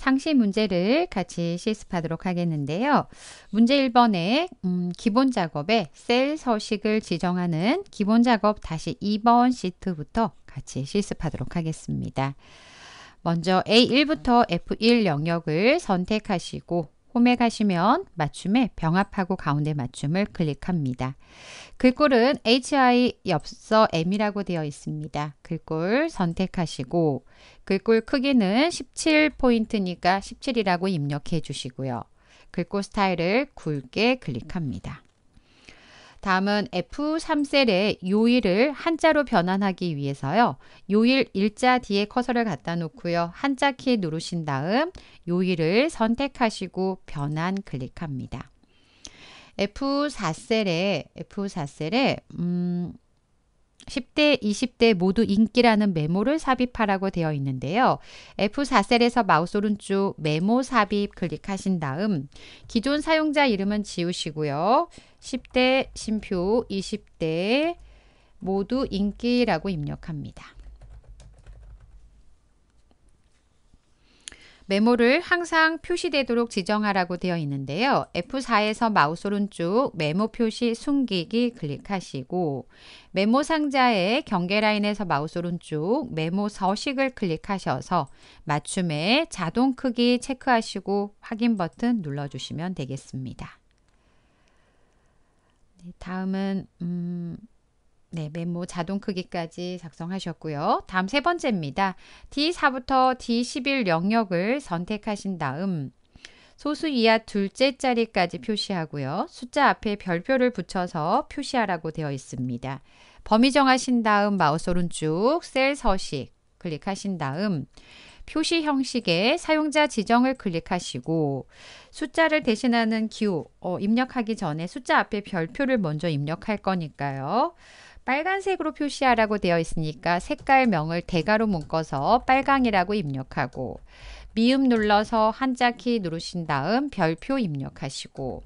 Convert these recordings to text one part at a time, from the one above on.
상시 문제를 같이 실습하도록 하겠는데요. 문제 1번에 음, 기본 작업에 셀 서식을 지정하는 기본 작업 다시 2번 시트부터 같이 실습하도록 하겠습니다. 먼저 A1부터 F1 영역을 선택하시고 홈에 가시면 맞춤에 병합하고 가운데 맞춤을 클릭합니다. 글꼴은 hi 엽서 m이라고 되어 있습니다. 글꼴 선택하시고 글꼴 크기는 17포인트니까 17이라고 입력해 주시고요. 글꼴 스타일을 굵게 클릭합니다. 다음은 F3셀의 요일을 한자로 변환하기 위해서요. 요일 일자 뒤에 커서를 갖다 놓고요. 한자 키 누르신 다음 요일을 선택하시고 변환 클릭합니다. F4셀에 F4셀에 음 10대, 20대 모두 인기라는 메모를 삽입하라고 되어 있는데요. F4셀에서 마우스 오른쪽 메모 삽입 클릭하신 다음 기존 사용자 이름은 지우시고요. 10대 심표, 20대 모두 인기라고 입력합니다. 메모를 항상 표시되도록 지정하라고 되어 있는데요. F4에서 마우스 오른쪽 메모 표시 숨기기 클릭하시고 메모 상자의 경계 라인에서 마우스 오른쪽 메모 서식을 클릭하셔서 맞춤에 자동 크기 체크하시고 확인 버튼 눌러주시면 되겠습니다. 네, 다음은 음, 네, 메모 자동 크기까지 작성하셨고요. 다음 세 번째입니다. D4부터 D11 영역을 선택하신 다음 소수 이하 둘째 자리까지 표시하고요. 숫자 앞에 별표를 붙여서 표시하라고 되어 있습니다. 범위 정하신 다음 마우스 오른쪽 셀 서식 클릭하신 다음 표시 형식의 사용자 지정을 클릭하시고 숫자를 대신하는 기호 어, 입력하기 전에 숫자 앞에 별표를 먼저 입력할 거니까요. 빨간색으로 표시하라고 되어 있으니까 색깔명을 대가로 묶어서 빨강이라고 입력하고 미음 눌러서 한자키 누르신 다음 별표 입력하시고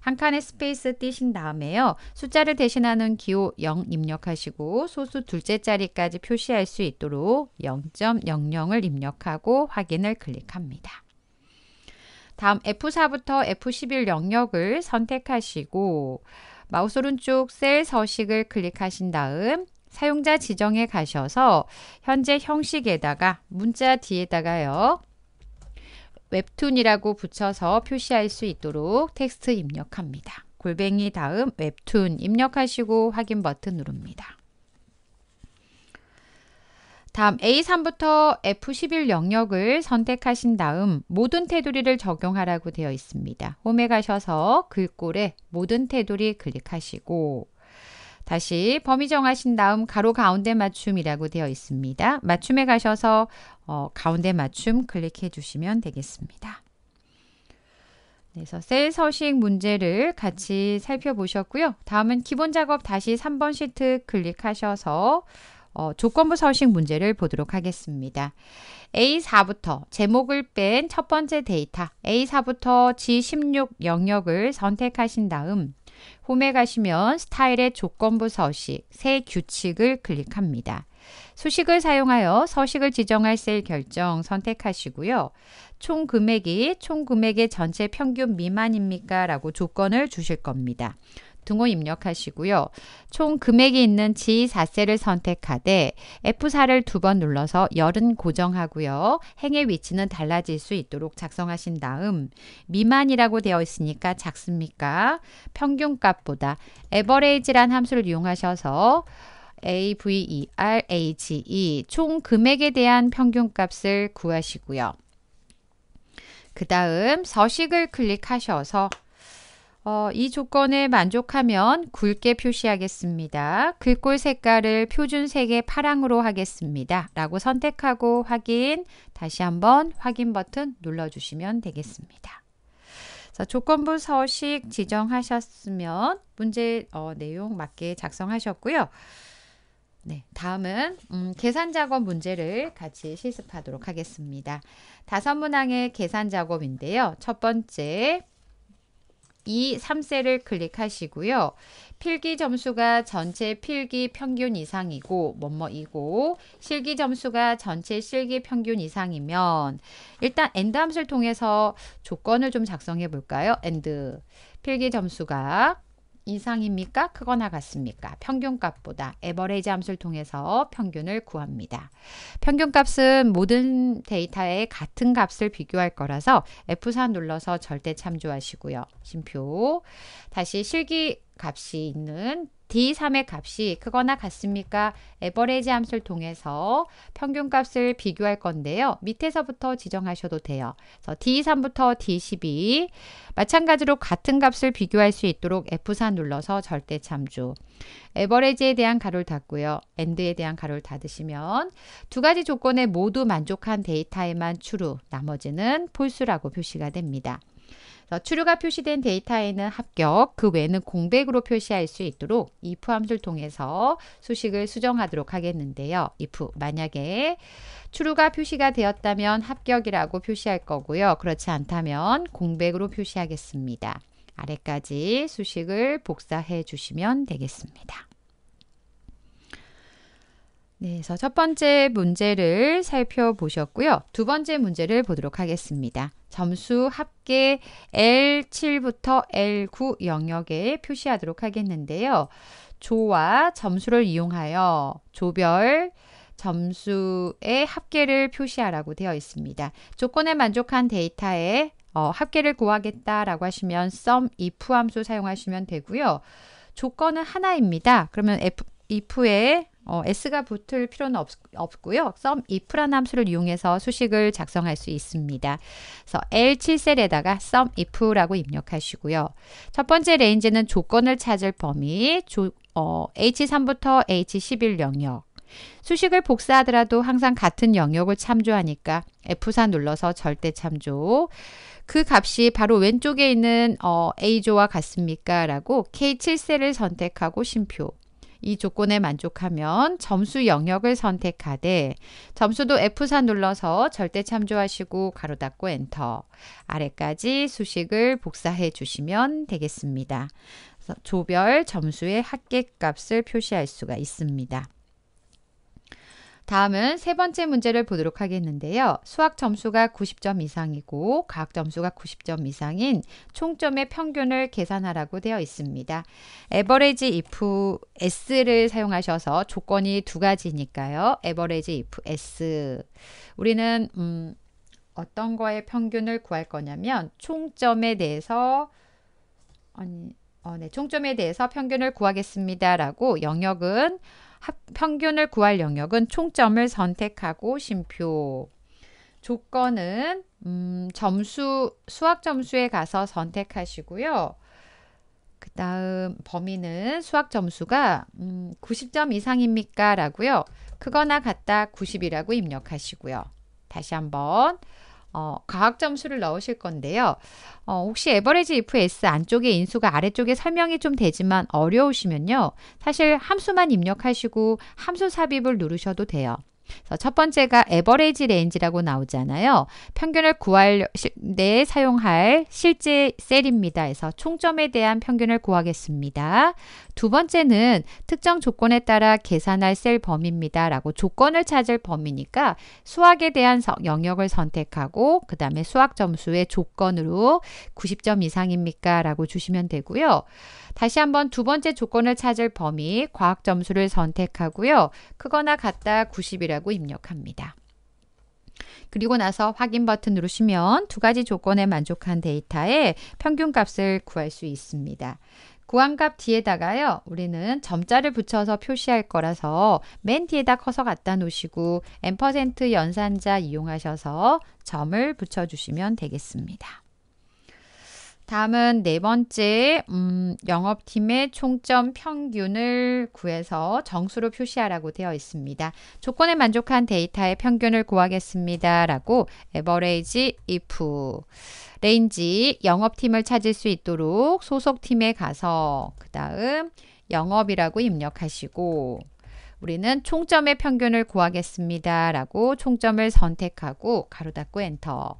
한 칸의 스페이스 띄신 다음에요. 숫자를 대신하는 기호 0 입력하시고 소수 둘째 자리까지 표시할 수 있도록 0.00을 입력하고 확인을 클릭합니다. 다음 F4부터 F11 영역을 선택하시고 마우스 오른쪽 셀 서식을 클릭하신 다음 사용자 지정에 가셔서 현재 형식에다가 문자 뒤에다가요. 웹툰이라고 붙여서 표시할 수 있도록 텍스트 입력합니다. 골뱅이 다음 웹툰 입력하시고 확인 버튼 누릅니다. 다음 A3부터 F11 영역을 선택하신 다음 모든 테두리를 적용하라고 되어 있습니다. 홈에 가셔서 글꼴에 모든 테두리 클릭하시고 다시 범위 정하신 다음 가로 가운데 맞춤이라고 되어 있습니다. 맞춤에 가셔서 어, 가운데 맞춤 클릭해 주시면 되겠습니다. 네, 그래서 셀 서식 문제를 같이 살펴보셨고요. 다음은 기본 작업 다시 3번 시트 클릭하셔서 어, 조건부 서식 문제를 보도록 하겠습니다. A4부터 제목을 뺀 첫 번째 데이터 A4부터 G16 영역을 선택하신 다음 홈에 가시면 스타일의 조건부 서식, 새 규칙을 클릭합니다. 수식을 사용하여 서식을 지정할 셀 결정 선택하시고요. 총 금액이 총 금액의 전체 평균 미만입니까? 라고 조건을 주실 겁니다. 등호 입력하시고요. 총 금액이 있는 G4셀을 선택하되 F4를 두 번 눌러서 열은 고정하고요. 행의 위치는 달라질 수 있도록 작성하신 다음 미만이라고 되어 있으니까 작습니까? 평균값보다 에버레이지란 함수를 이용하셔서 AVERAGE e 총 금액에 대한 평균값을 구하시고요. 그 다음 서식을 클릭하셔서 어, 이 조건에 만족하면 굵게 표시하겠습니다. 글꼴 색깔을 표준색의 파랑으로 하겠습니다. 라고 선택하고 확인, 다시 한번 확인 버튼 눌러주시면 되겠습니다. 자, 조건부 서식 지정하셨으면 문제 어, 내용 맞게 작성하셨고요. 네, 다음은 음, 계산 작업 문제를 같이 실습하도록 하겠습니다. 다섯 문항의 계산 작업인데요. 첫 번째, 이3세를 클릭하시고요. 필기 점수가 전체 필기 평균 이상이고 뭐뭐이고 실기 점수가 전체 실기 평균 이상이면 일단 엔드 함수를 통해서 조건을 좀 작성해 볼까요? 엔드 필기 점수가 이상입니까? 크거나 같습니까? 평균값보다 에버레이지 함수를 통해서 평균을 구합니다. 평균값은 모든 데이터의 같은 값을 비교할 거라서 F4 눌러서 절대 참조하시고요. 심표 다시 실기 값이 있는 D3의 값이 크거나 같습니까? 에버레이지 함수를 통해서 평균값을 비교할 건데요. 밑에서부터 지정하셔도 돼요. 그래서 D3부터 D12 마찬가지로 같은 값을 비교할 수 있도록 F4 눌러서 절대 참조 에버레이지에 대한 가로를 닫고요. 엔드에 대한 가로를 닫으시면 두 가지 조건에 모두 만족한 데이터에만 추루 나머지는 폴수라고 표시가 됩니다. 추류가 표시된 데이터에는 합격, 그 외에는 공백으로 표시할 수 있도록 if 함수를 통해서 수식을 수정하도록 하겠는데요. if 만약에 추루가 표시가 되었다면 합격이라고 표시할 거고요. 그렇지 않다면 공백으로 표시하겠습니다. 아래까지 수식을 복사해 주시면 되겠습니다. 네, 그래서 첫 번째 문제를 살펴보셨고요. 두 번째 문제를 보도록 하겠습니다. 점수 합계 L7부터 L9 영역에 표시하도록 하겠는데요. 조와 점수를 이용하여 조별 점수의 합계를 표시하라고 되어 있습니다. 조건에 만족한 데이터에 어, 합계를 구하겠다라고 하시면 sum if 함수 사용하시면 되고요. 조건은 하나입니다. 그러면 if, if에 어, s가 붙을 필요는 없, 고요 썸 if란 함수를 이용해서 수식을 작성할 수 있습니다. 그래서 L7셀에다가 썸 if라고 입력하시고요. 첫 번째 레인지는 조건을 찾을 범위, 조, 어, H3부터 H11 영역. 수식을 복사하더라도 항상 같은 영역을 참조하니까 F4 눌러서 절대 참조. 그 값이 바로 왼쪽에 있는 어, A조와 같습니까? 라고 K7셀을 선택하고 심표. 이 조건에 만족하면 점수 영역을 선택하되 점수도 F4 눌러서 절대 참조하시고 가로 닫고 엔터 아래까지 수식을 복사해 주시면 되겠습니다. 조별 점수의 합계값을 표시할 수가 있습니다. 다음은 세 번째 문제를 보도록 하겠는데요. 수학 점수가 90점 이상이고 과학 점수가 90점 이상인 총점의 평균을 계산하라고 되어 있습니다. average if s를 사용하셔서 조건이 두 가지니까요. average if s 우리는 음, 어떤 거의 평균을 구할 거냐면 총점에 대해서 아니 어, 네, 총점에 대해서 평균을 구하겠습니다라고 영역은 평균을 구할 영역은 총점을 선택하고 심표. 조건은 음, 점수 수학 점수에 가서 선택하시고요. 그 다음 범위는 수학 점수가 음, 90점 이상입니까? 라고요. 크거나 같다 90이라고 입력하시고요. 다시 한번 어, 과학 점수를 넣으실 건데요. 어, 혹시 에버리지 if s 안쪽에 인수가 아래쪽에 설명이 좀 되지만 어려우시면요. 사실 함수만 입력하시고 함수 삽입을 누르셔도 돼요. 첫 번째가 에버레이지 레인지라고 나오잖아요. 평균을 구할 때 네, 사용할 실제 셀입니다. 해서 총점에 대한 평균을 구하겠습니다. 두 번째는 특정 조건에 따라 계산할 셀 범위입니다. 라고 조건을 찾을 범위니까 수학에 대한 영역을 선택하고 그 다음에 수학 점수의 조건으로 90점 이상입니까? 라고 주시면 되고요. 다시 한번 두 번째 조건을 찾을 범위, 과학 점수를 선택하고요. 크거나 같다 90이라고 입력합니다. 그리고 나서 확인 버튼 누르시면 두 가지 조건에 만족한 데이터의 평균값을 구할 수 있습니다. 구함값 뒤에다가요 우리는 점자를 붙여서 표시할 거라서 맨 뒤에다 커서 갖다 놓으시고 n% 연산자 이용하셔서 점을 붙여주시면 되겠습니다. 다음은 네 번째, 음, 영업팀의 총점 평균을 구해서 정수로 표시하라고 되어 있습니다. 조건에 만족한 데이터의 평균을 구하겠습니다. 라고 average if 레인지 영업팀을 찾을 수 있도록 소속팀에 가서 그 다음 영업이라고 입력하시고 우리는 총점의 평균을 구하겠습니다. 라고 총점을 선택하고 가로 닫고 엔터.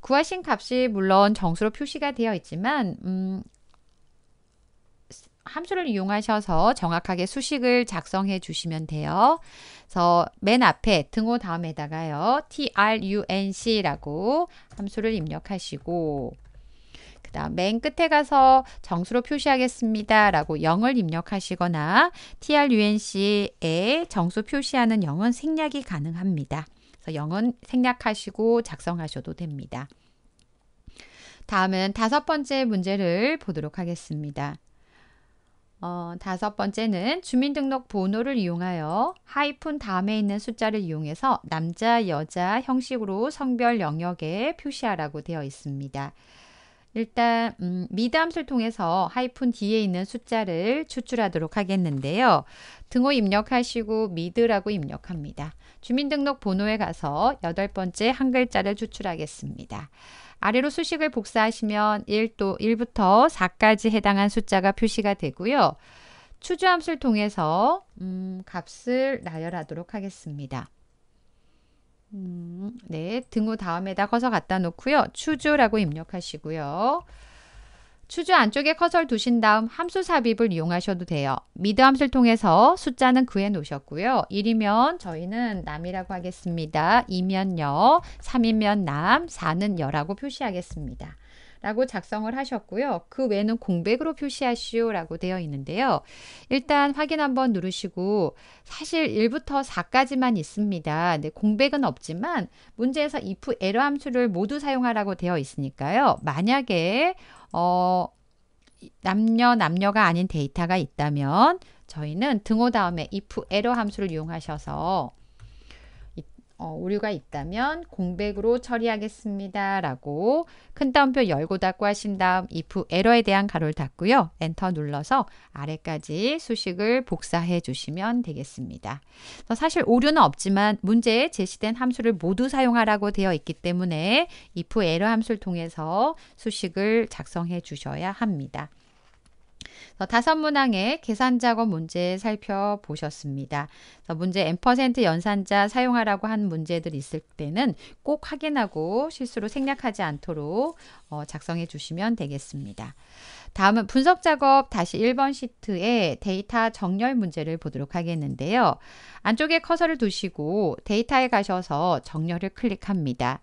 구하신 값이 물론 정수로 표시가 되어 있지만 음, 함수를 이용하셔서 정확하게 수식을 작성해 주시면 돼요. 그래서 맨 앞에 등호 다음에다가요. trunC라고 함수를 입력하시고 그 다음 맨 끝에 가서 정수로 표시하겠습니다. 라고 0을 입력하시거나 trunC에 정수 표시하는 0은 생략이 가능합니다. 그래서 0은 생략하시고 작성하셔도 됩니다. 다음은 다섯 번째 문제를 보도록 하겠습니다. 어, 다섯 번째는 주민등록번호를 이용하여 하이픈 다음에 있는 숫자를 이용해서 남자, 여자 형식으로 성별 영역에 표시하라고 되어 있습니다. 일단 음, 미담수를 통해서 하이픈 뒤에 있는 숫자를 추출하도록 하겠는데요. 등호 입력하시고 미드라고 입력합니다. 주민등록번호에 가서 여덟 번째 한 글자를 추출하겠습니다. 아래로 수식을 복사하시면 1도 1부터 4까지 해당한 숫자가 표시가 되고요. 추주함수를 통해서 음, 값을 나열하도록 하겠습니다. 음, 네, 등호 다음에다 커서 갖다 놓고요. 추주라고 입력하시고요. 추주 안쪽에 커서를 두신 다음 함수 삽입을 이용하셔도 돼요. 미드 함수를 통해서 숫자는 그에 놓으셨고요. 1이면 저희는 남이라고 하겠습니다. 2면 여, 3이면 남, 4는 여라고 표시하겠습니다. 라고 작성을 하셨고요. 그 외에는 공백으로 표시하시오 라고 되어 있는데요. 일단 확인 한번 누르시고 사실 1부터 4까지만 있습니다. 근 공백은 없지만 문제에서 if error 함수를 모두 사용하라고 되어 있으니까요. 만약에 어, 남녀 남녀가 아닌 데이터가 있다면 저희는 등호 다음에 if error 함수를 이용하셔서 어, 오류가 있다면 공백으로 처리하겠습니다. 라고 큰 따옴표 열고 닫고 하신 다음 if 에러에 대한 가로를 닫고요. 엔터 눌러서 아래까지 수식을 복사해 주시면 되겠습니다. 어, 사실 오류는 없지만 문제에 제시된 함수를 모두 사용하라고 되어 있기 때문에 if 에러 함수를 통해서 수식을 작성해 주셔야 합니다. 다섯 문항의 계산 작업 문제 살펴보셨습니다. 문제 n% 연산자 사용하라고 한 문제들 있을 때는 꼭 확인하고 실수로 생략하지 않도록 어, 작성해 주시면 되겠습니다. 다음은 분석 작업 다시 1번 시트에 데이터 정렬 문제를 보도록 하겠는데요. 안쪽에 커서를 두시고 데이터에 가셔서 정렬을 클릭합니다.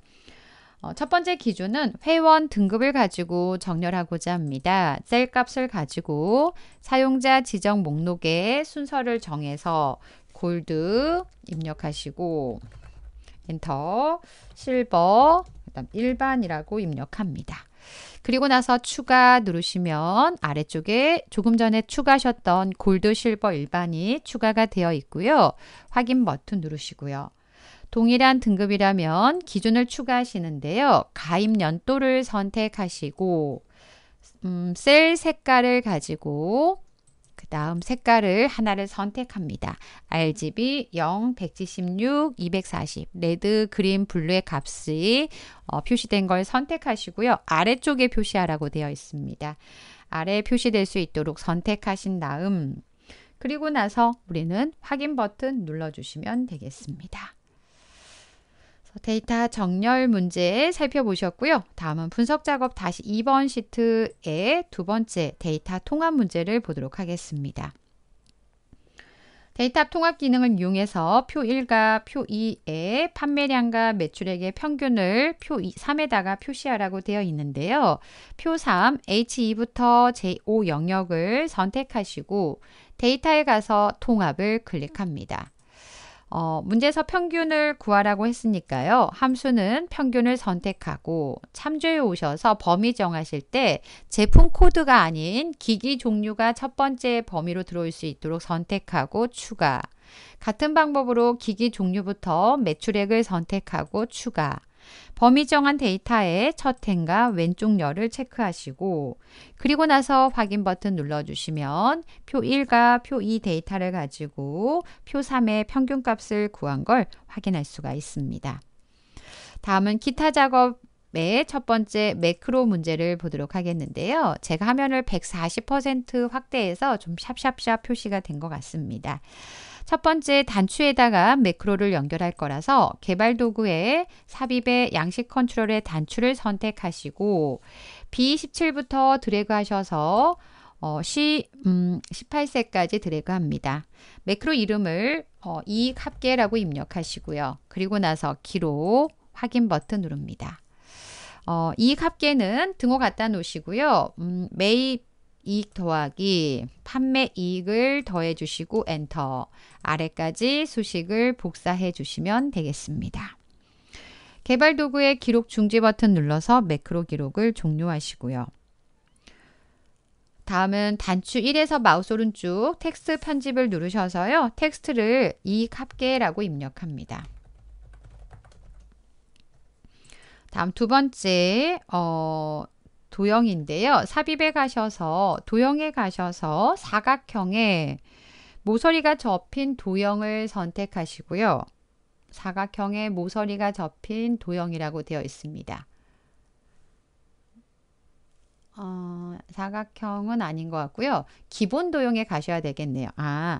어, 첫 번째 기준은 회원 등급을 가지고 정렬하고자 합니다. 셀 값을 가지고 사용자 지정 목록에 순서를 정해서 골드 입력하시고 엔터, 실버, 그다음 일반이라고 입력합니다. 그리고 나서 추가 누르시면 아래쪽에 조금 전에 추가하셨던 골드, 실버, 일반이 추가가 되어 있고요. 확인 버튼 누르시고요. 동일한 등급이라면 기준을 추가하시는데요. 가입 연도를 선택하시고 음, 셀 색깔을 가지고 그 다음 색깔을 하나를 선택합니다. RGB 0, 176, 240, 레드, 그린, 블루의 값이 어, 표시된 걸 선택하시고요. 아래쪽에 표시하라고 되어 있습니다. 아래 표시될 수 있도록 선택하신 다음 그리고 나서 우리는 확인 버튼 눌러주시면 되겠습니다. 데이터 정렬 문제 살펴보셨고요. 다음은 분석 작업 다시 2번 시트의 두 번째 데이터 통합 문제를 보도록 하겠습니다. 데이터 통합 기능을 이용해서 표 1과 표 2의 판매량과 매출액의 평균을 표 3에다가 표시하라고 되어 있는데요. 표 3, H2부터 J5 영역을 선택하시고 데이터에 가서 통합을 클릭합니다. 어, 문제에서 평균을 구하라고 했으니까요. 함수는 평균을 선택하고 참조에 오셔서 범위 정하실 때 제품 코드가 아닌 기기 종류가 첫 번째 범위로 들어올 수 있도록 선택하고 추가. 같은 방법으로 기기 종류부터 매출액을 선택하고 추가. 범위 정한 데이터의 첫 행과 왼쪽 열을 체크하시고 그리고 나서 확인 버튼 눌러주시면 표 1과 표 2 데이터를 가지고 표 3의 평균값을 구한 걸 확인할 수가 있습니다. 다음은 기타 작업 의첫 번째 매크로 문제를 보도록 하겠는데요. 제가 화면을 140% 확대해서 좀 샵샵샵 표시가 된 것 같습니다. 첫 번째 단추에다가 매크로를 연결할 거라서 개발 도구에 삽입의 양식 컨트롤의 단추를 선택하시고 B17부터 드래그 하셔서 어, C, 음, 18세까지 드래그합니다. 매크로 이름을 어, 이익 합계라고 입력하시고요. 그리고 나서 기록 확인 버튼 누릅니다. 어, 이익 합계는 등호 갖다 놓으시고요. 음, 매입 이익 더하기 판매 이익을 더해 주시고 엔터 아래까지 수식을 복사해 주시면 되겠습니다. 개발 도구의 기록 중지 버튼 눌러서 매크로 기록을 종료하시고요. 다음은 단추 1에서 마우스 오른쪽 텍스트 편집을 누르셔서요. 텍스트를 이익 합계라고 입력합니다. 다음 두 번째 어, 도형인데요. 삽입에 가셔서 도형에 가셔서 사각형에 모서리가 접힌 도형을 선택하시고요. 사각형에 모서리가 접힌 도형이라고 되어 있습니다. 어, 사각형은 아닌 것 같고요. 기본 도형에 가셔야 되겠네요. 아,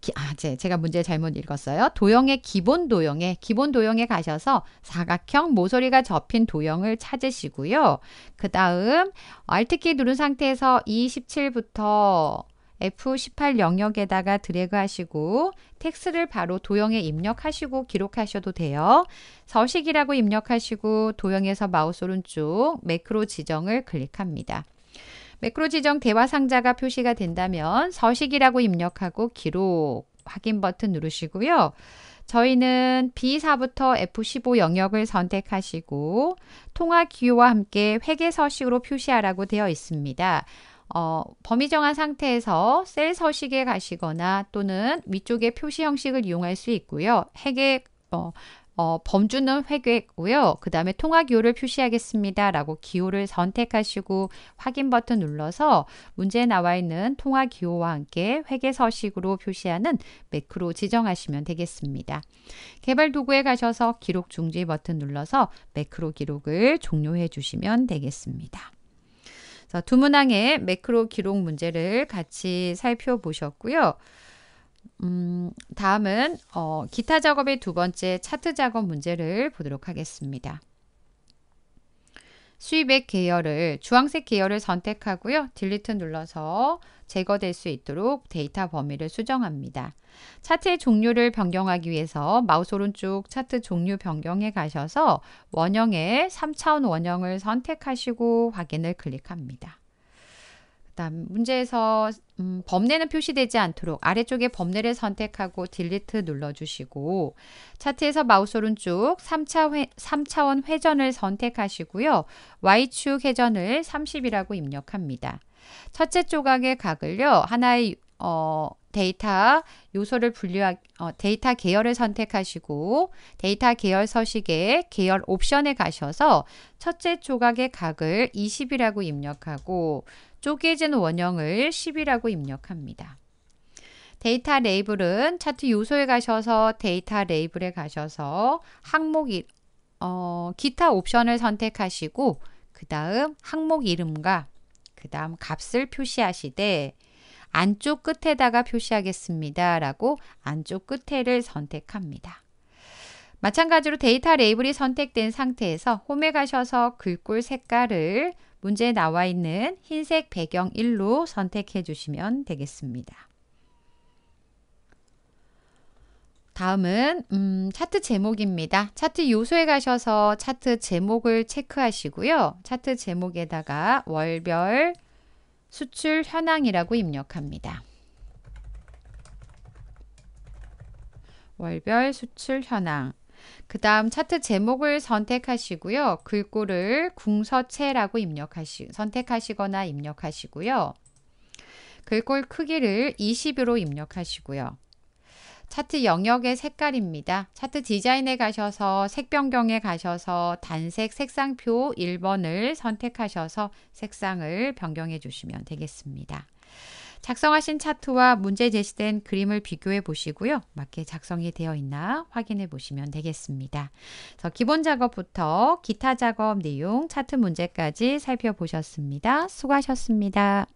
기, 아, 제, 제가 문제 잘못 읽었어요. 도형의 기본 도형에, 기본 도형에 가셔서 사각형 모서리가 접힌 도형을 찾으시고요. 그 다음, Alt키 누른 상태에서 2 7부터 F18 영역에다가 드래그 하시고 텍스를 바로 도형에 입력하시고 기록하셔도 돼요. 서식이라고 입력하시고 도형에서 마우스 오른쪽 매크로 지정을 클릭합니다. 매크로 지정 대화 상자가 표시가 된다면 서식이라고 입력하고 기록 확인 버튼 누르시고요. 저희는 B4부터 F15 영역을 선택하시고 통화 기호와 함께 회계 서식으로 표시하라고 되어 있습니다. 어, 범위 정한 상태에서 셀 서식에 가시거나 또는 위쪽에 표시 형식을 이용할 수 있고요. 회계 어, 어, 범주는 회계고요. 그 다음에 통화 기호를 표시하겠습니다. 라고 기호를 선택하시고 확인 버튼 눌러서 문제에 나와 있는 통화 기호와 함께 회계 서식으로 표시하는 매크로 지정하시면 되겠습니다. 개발 도구에 가셔서 기록 중지 버튼 눌러서 매크로 기록을 종료해 주시면 되겠습니다. 두 문항의 매크로 기록 문제를 같이 살펴보셨고요. 음, 다음은 어, 기타 작업의 두 번째 차트 작업 문제를 보도록 하겠습니다. 수입액 계열을 주황색 계열을 선택하고요. 딜리트 눌러서 제거될 수 있도록 데이터 범위를 수정합니다. 차트의 종류를 변경하기 위해서 마우스 오른쪽 차트 종류 변경에 가셔서 원형의 3차원 원형을 선택하시고 확인을 클릭합니다. 다음 문제에서 음, 범례는 표시되지 않도록 아래쪽에 범례를 선택하고 딜리트 눌러주시고 차트에서 마우스 오른쪽 3차 회, 3차원 회전을 선택하시고요. Y축 회전을 30이라고 입력합니다. 첫째 조각의 각을요. 하나의 어, 데이터 요소를 분류하 어, 데이터 계열을 선택하시고 데이터 계열 서식에 계열 옵션에 가셔서 첫째 조각의 각을 20이라고 입력하고 쪼개진 원형을 10이라고 입력합니다. 데이터 레이블은 차트 요소에 가셔서 데이터 레이블에 가셔서 항목 이, 어, 기타 옵션을 선택하시고 그 다음 항목 이름과 그 다음 값을 표시하시되 안쪽 끝에다가 표시하겠습니다 라고 안쪽 끝에를 선택합니다. 마찬가지로 데이터 레이블이 선택된 상태에서 홈에 가셔서 글꼴 색깔을 문제에 나와 있는 흰색 배경 1로 선택해 주시면 되겠습니다. 다음은 음, 차트 제목입니다. 차트 요소에 가셔서 차트 제목을 체크하시고요. 차트 제목에다가 월별 수출 현황이라고 입력합니다. 월별 수출 현황 그 다음 차트 제목을 선택하시고요. 글꼴을 궁서체라고 입력하시, 선택하시거나 입력하시고요. 글꼴 크기를 20으로 입력하시고요. 차트 영역의 색깔입니다. 차트 디자인에 가셔서 색 변경에 가셔서 단색 색상표 1번을 선택하셔서 색상을 변경해 주시면 되겠습니다. 작성하신 차트와 문제 제시된 그림을 비교해 보시고요. 맞게 작성이 되어 있나 확인해 보시면 되겠습니다. 그래서 기본 작업부터 기타 작업 내용, 차트 문제까지 살펴보셨습니다. 수고하셨습니다.